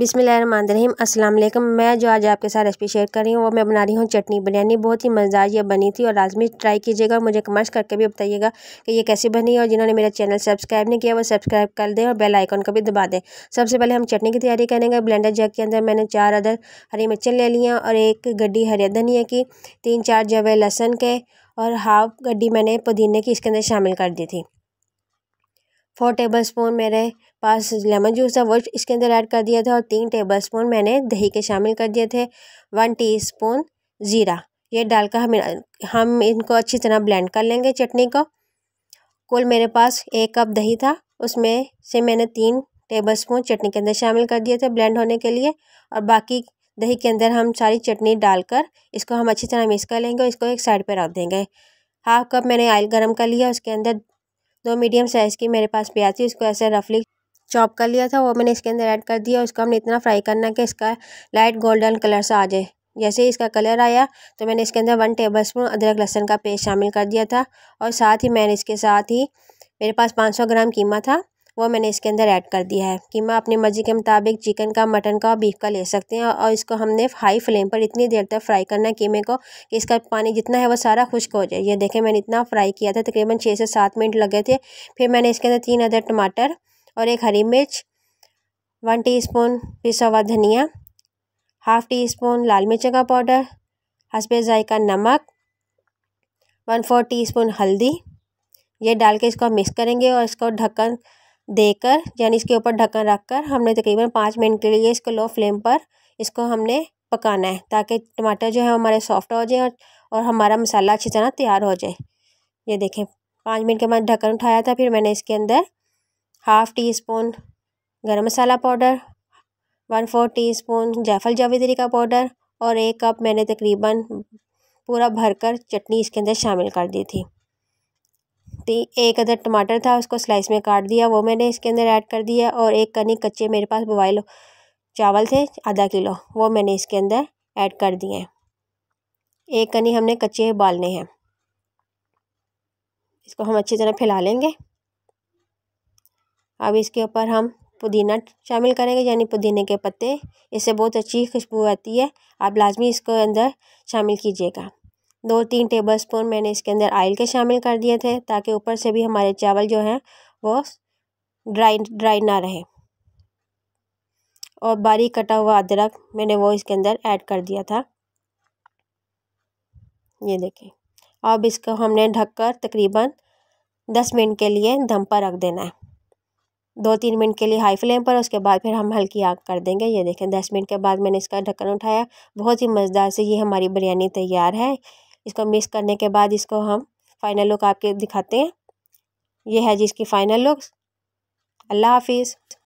बिसमीम अस्सलाम वालेकुम मैं जो आज आपके साथ रेसिपी शेयर कर रही हूँ वो मैं बना रही हूँ चटनी बिरयानी बहुत ही मज़ेदार ये बनी थी और लाजमी ट्राई कीजिएगा और मुझे कमेंट्स करके भी बताइएगा कि ये कैसी बनी और जिन्होंने मेरा चैनल सब्सक्राइब नहीं किया वो सब्सक्राइब कर दें और बेल आइकन को भी दबा दें सबसे पहले हम चटनी की तैयारी करेंगे ब्लेंडर जग के अंदर मैंने चार अदर हरी मिर्चें ले ली हैं और एक गड्डी हरी धनिया की तीन चार जवे लहसन के और हाफ गड्डी मैंने पुदीने की इसके अंदर शामिल कर दी थी फोर टेबल स्पून मेरे पास लेमन जूस था वो इसके अंदर ऐड कर दिया था और तीन टेबल स्पून मैंने दही के शामिल कर दिए थे वन टी स्पून ज़ीरा ये डालकर हम हम इनको अच्छी तरह ब्लेंड कर लेंगे चटनी को कुल मेरे पास एक कप दही था उसमें से मैंने तीन टेबल स्पून चटनी के अंदर शामिल कर दिए थे ब्लेंड होने के लिए और बाकी दही के अंदर हम सारी चटनी डालकर इसको हम अच्छी तरह मिक्स कर लेंगे और इसको एक साइड पर रख देंगे हाफ कप मैंने ऑयल गर्म कर लिया उसके अंदर दो मीडियम साइज़ की मेरे पास प्याज थी उसको ऐसे रफली चॉप कर लिया था वो मैंने इसके अंदर ऐड कर दिया उसको हमने इतना फ्राई करना कि इसका लाइट गोल्डन कलर सा आ जाए जैसे ही इसका कलर आया तो मैंने इसके अंदर वन टेबल स्पून अदरक लहसन का पेस्ट शामिल कर दिया था और साथ ही मैंने इसके साथ ही मेरे पास 500 ग्राम कीमा था वो मैंने इसके अंदर ऐड कर दिया है कीमा अपनी मर्ज़ी के मुताबिक चिकन का मटन का और बीफ का ले सकते हैं और इसको हमने हाई फ्लेम पर इतनी देर तक फ्राई करना है कीमे को कि इसका पानी जितना है वो सारा खुश्क हो जाए ये देखें मैंने इतना फ्राई किया था तकरीबन छः से सात मिनट लगे थे फिर मैंने इसके अंदर तीन अदर टमाटर और एक हरी मिर्च वन टी पिसा हुआ धनिया हाफ़ टी स्पून लाल मिर्च का पाउडर हसबे ज़ायका नमक वन फोर टी स्पून हल्दी ये डाल के इसको मिक्स करेंगे और इसको ढक्कन देकर यानी इसके ऊपर ढक्कन रखकर हमने तकरीबन पाँच मिनट के लिए इसको लो फ्लेम पर इसको हमने पकाना है ताकि टमाटर जो है हमारे सॉफ्ट हो जाए और हमारा मसाला अच्छी तरह तैयार हो जाए ये देखें पाँच मिनट के बाद ढक्कन उठाया था फिर मैंने इसके अंदर हाफ़ टी स्पून गर्म मसाला powder one four teaspoon जैफल जावेदरी का पाउडर और एक कप मैंने तकरीबन पूरा भरकर चटनी इसके अंदर शामिल कर दी थी थी एक अदर टमाटर था उसको स्लाइस में काट दिया वो मैंने इसके अंदर ऐड कर दिया और एक कनी कच्चे मेरे पास बॉयल चावल थे आधा किलो वो मैंने इसके अंदर ऐड कर दिए एक कनी हमने कच्चे उबालने हैं इसको हम अच्छी तरह फैला लेंगे अब इसके ऊपर हम पुदीना शामिल करेंगे यानी पुदीने के पत्ते इससे बहुत अच्छी खुशबू आती है आप लाजमी इसको अंदर शामिल कीजिएगा दो तीन टेबल स्पून मैंने इसके अंदर आयल के शामिल कर दिए थे ताकि ऊपर से भी हमारे चावल जो हैं वो ड्राई ड्राई ना रहे और बारीक कटा हुआ अदरक मैंने वो इसके अंदर ऐड कर दिया था ये देखें अब इसको हमने ढककर तकरीबन दस मिनट के लिए दम पर रख देना है दो तीन मिनट के लिए हाई फ्लेम पर उसके बाद फिर हम हल्की आग कर देंगे ये देखें दस मिनट के बाद मैंने इसका ढक्कन उठाया बहुत ही मज़ेदार से ये हमारी बिरयानी तैयार है इसको मिक्स करने के बाद इसको हम फाइनल लुक आपके दिखाते हैं ये है जी इसकी फ़ाइनल लुक अल्लाह हाफिज़